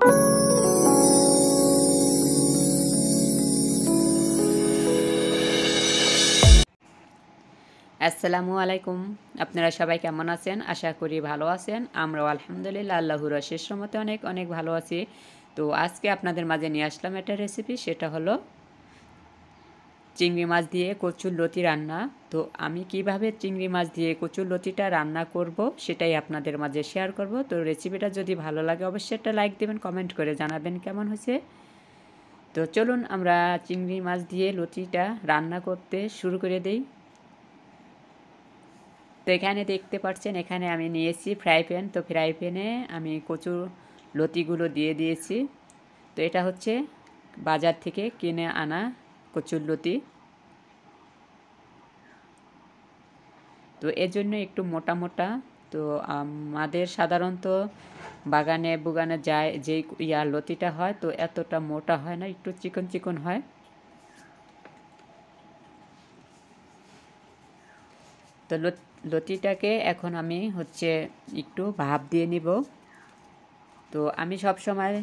আসসালামু আলাইকুম আপনারা সবাই কেমন আছেন আশা করি ভালো আছেন আমরাও আলহামদুলিল্লাহ আল্লাহর শেষ মতে অনেক অনেক ভালো আছি তো আজকে আপনাদের মাঝে নিয়ে আসলাম একটা রেসিপি সেটা হলো চিংড়ি মাছ দিয়ে কচুর লতি রান্না তো আমি কিভাবে চিংড়ি মাছ দিয়ে কচুর লতিটা রান্না করব সেটাই আপনাদের মাঝে শেয়ার করব তো রেসিপিটা যদি ভালো লাগে অবশ্যই একটা লাইক দেবেন কমেন্ট করে জানাবেন কেমন হয়েছে তো চলুন আমরা চিংড়ি মাছ দিয়ে লতিটা রান্না করতে শুরু করে দেই তো এখানে দেখতে পাচ্ছেন এখানে আমি নিয়েছি ফ্রাই প্যান তো ফ্রাই প্যানে আমি কচুর লতিগুলো দিয়ে দিয়েছি তো এটা হচ্ছে বাজার থেকে কিনে আনা কচুরলতি তো এর একটু মোটা মোটা তো আমাদের সাধারণত বাগানে বুগানে যায় যে ইয়া লতিটা হয় তো এতটা মোটা হয় না একটু চিকন চিকন হয় তো লতিটাকে এখন আমি হচ্ছে একটু ভাপ দিয়ে নিব তো আমি সব সময়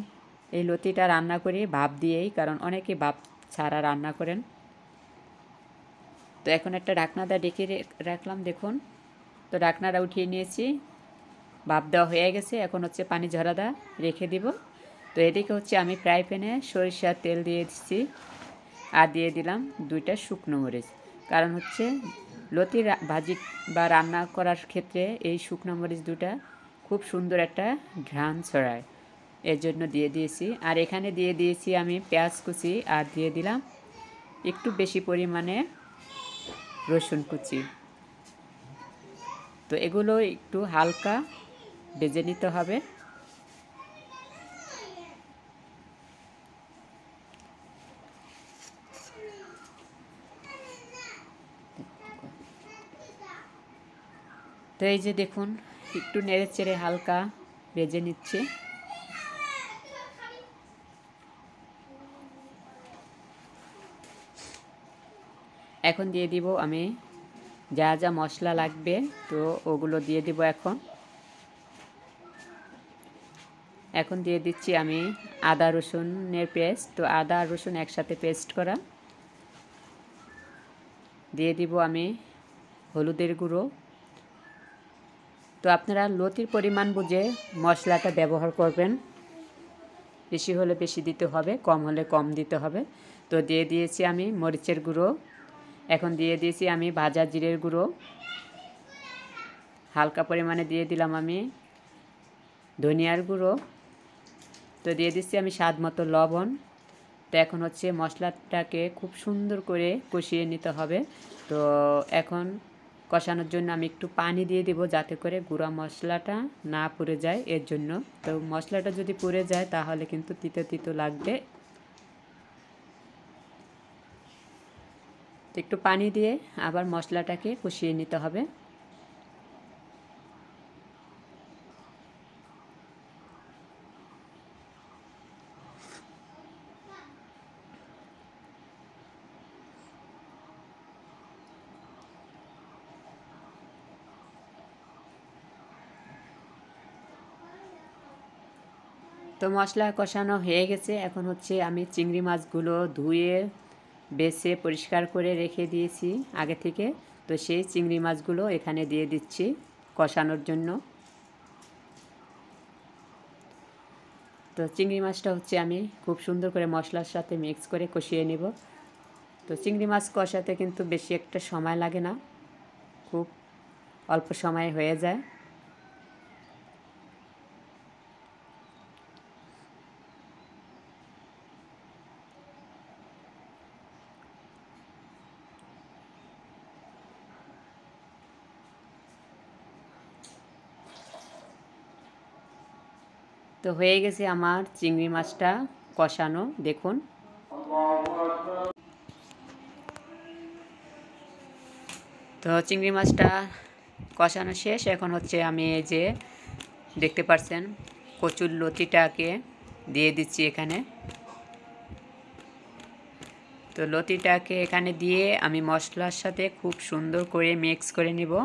এই লতিটা রান্না করি ভাপ দিয়েই কারণ অনেকে ভাব ছাড়া রান্না করেন তো এখন একটা ডাকনাদা ডেকে রাখলাম দেখুন তো ডাকনাটা উঠিয়ে নিয়েছি ভাপ দেওয়া হয়ে গেছে এখন হচ্ছে পানি ঝরাদা রেখে দিব তো এদিকে হচ্ছে আমি ফ্রাই প্যানে সরিষার তেল দিয়ে দিচ্ছি আর দিয়ে দিলাম দুইটা শুকনো মরিচ কারণ হচ্ছে লতি ভাজি বা রান্না করার ক্ষেত্রে এই শুকনো মরিচ দুটা খুব সুন্দর একটা ঘ্রাণ ছড়ায় এর জন্য দিয়ে দিয়েছি আর এখানে দিয়ে দিয়েছি আমি পেঁয়াজ কুচি আর দিয়ে দিলাম একটু বেশি পরিমাণে রসুন কুচি তো এগুলো একটু হালকা ভেজে নিতে হবে তো এই যে দেখুন একটু নেড়ে চেড়ে হালকা ভেজে নিচ্ছে এখন দিয়ে দিব আমি যা যা মশলা লাগবে তো ওগুলো দিয়ে দিব এখন এখন দিয়ে দিচ্ছি আমি আদা রসুনের পেস্ট তো আদা রসুন একসাথে পেস্ট করা দিয়ে দিব আমি হলুদের গুঁড়ো তো আপনারা লতির পরিমাণ বুঝে মশলাটা ব্যবহার করবেন বেশি হলে বেশি দিতে হবে কম হলে কম দিতে হবে তো দিয়ে দিয়েছি আমি মরিচের গুঁড়ো এখন দিয়ে দিয়েছি আমি ভাজা জিরের গুঁড়ো হালকা পরিমাণে দিয়ে দিলাম আমি ধনিয়ার গুঁড়ো তো দিয়ে দিচ্ছি আমি স্বাদ মতো লবণ তো এখন হচ্ছে মশলাটাকে খুব সুন্দর করে কষিয়ে নিতে হবে তো এখন কষানোর জন্য আমি একটু পানি দিয়ে দেব যাতে করে গুঁড়া মশলাটা না পুড়ে যায় এর জন্য তো মশলাটা যদি পুড়ে যায় তাহলে কিন্তু তিতো তিতো লাগবে একটু পানি দিয়ে আবার মশলাটাকে কষিয়ে নিতে হবে তো মশলা কষানো হয়ে গেছে এখন হচ্ছে আমি চিংড়ি মাছগুলো ধুয়ে বেছে পরিষ্কার করে রেখে দিয়েছি আগে থেকে তো সেই চিংড়ি মাছগুলো এখানে দিয়ে দিচ্ছি কষানোর জন্য তো চিংড়ি মাছটা হচ্ছে আমি খুব সুন্দর করে মশলার সাথে মিক্স করে কষিয়ে নেব তো চিংড়ি মাছ কষাতে কিন্তু বেশি একটা সময় লাগে না খুব অল্প সময়ে হয়ে যায় তো হয়ে গেছে আমার চিংড়ি মাছটা কষানো দেখুন তো চিংড়ি মাছটা কষানো শেষ এখন হচ্ছে আমি এই যে দেখতে পাচ্ছেন কচুর লতিটাকে দিয়ে দিচ্ছি এখানে তো লতিটাকে এখানে দিয়ে আমি মশলার সাথে খুব সুন্দর করে মিক্স করে নেবো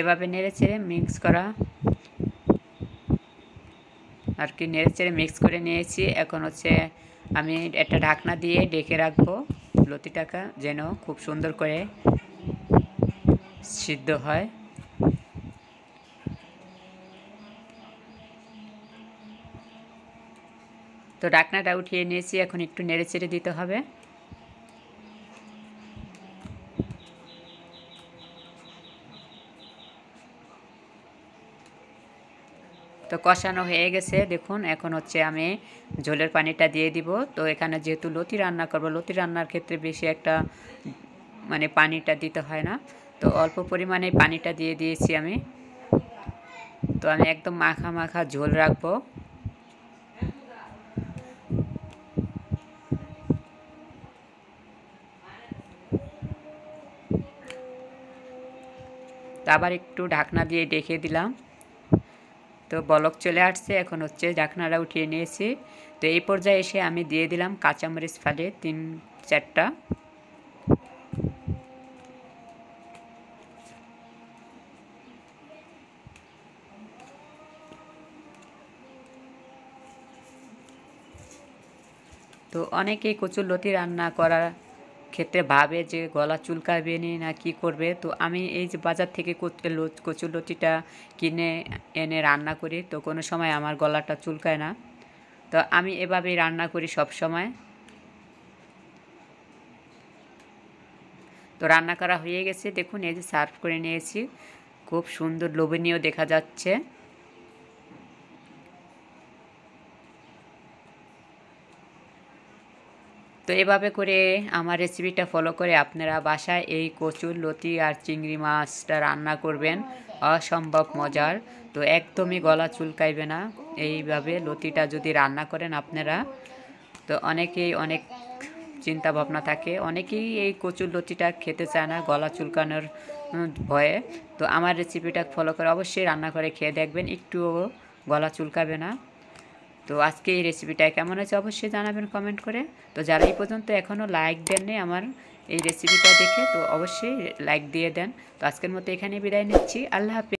এভাবে নেড়ে চেড়ে মিক্স করা আর কি নেড়ে চেড়ে মিক্স করে নিয়েছি এখন হচ্ছে আমি একটা ঢাকনা দিয়ে ডেকে রাখবো লতিটাকা যেন খুব সুন্দর করে সিদ্ধ হয় তো ডাকনাটা উঠিয়ে নিয়েছি এখন একটু নেড়ে চেড়ে দিতে হবে কষানো হয়ে গেছে দেখুন এখন হচ্ছে আমি ঝোলের পানিটা দিয়ে দিব তো এখানে যেহেতু লতি রান্না করবো লতি রান্নার ক্ষেত্রে বেশি একটা মানে পানিটা দিতে হয় না তো অল্প পরিমাণে পানিটা দিয়ে দিয়েছি আমি তো আমি একদম মাখা মাখা ঝোল রাখবো আবার একটু ঢাকনা দিয়ে ডেকে দিলাম তো বলক চলে আসছে এখন হচ্ছে ঢাকনাটা উঠিয়ে নিয়েছি তো এই পর্যায়ে এসে আমি দিয়ে দিলাম কাঁচামরিচ ফালে তিন চারটা তো অনেকেই কচুর লতি রান্না করা ক্ষেত্রে ভাবে যে গলা চুলকাবে না কি করবে তো আমি এই যে বাজার থেকে কচুর লতিটা কিনে এনে রান্না করি তো কোনো সময় আমার গলাটা চুলকায় না তো আমি এভাবেই রান্না করি সব সময় তো রান্না করা হয়ে গেছে দেখুন এই যে সার্ভ করে নিয়েছি খুব সুন্দর লোভনীয় দেখা যাচ্ছে তো এভাবে করে আমার রেসিপিটা ফলো করে আপনারা বাসায় এই কচুর লতি আর চিংড়ি মাছটা রান্না করবেন অসম্ভব মজার তো একদমই গলা চুলকাইবে না এইভাবে লতিটা যদি রান্না করেন আপনারা তো অনেকেই অনেক চিন্তা ভাবনা থাকে অনেকেই এই কচুর লতিটা খেতে চায় না গলা চুলকানোর ভয়ে তো আমার রেসিপিটা ফলো করে অবশ্যই রান্না করে খেয়ে দেখবেন একটুও গলা চুলকাবে না তো আজকে এই রেসিপিটা কেমন আছে অবশ্যই জানাবেন কমেন্ট করে তো যারা এই পর্যন্ত এখনও লাইক দেননি আমার এই রেসিপিটা দেখে তো অবশ্যই লাইক দিয়ে দেন তো আজকের মতো এখানে বিদায় নিচ্ছি আল্লাহ হাফিজ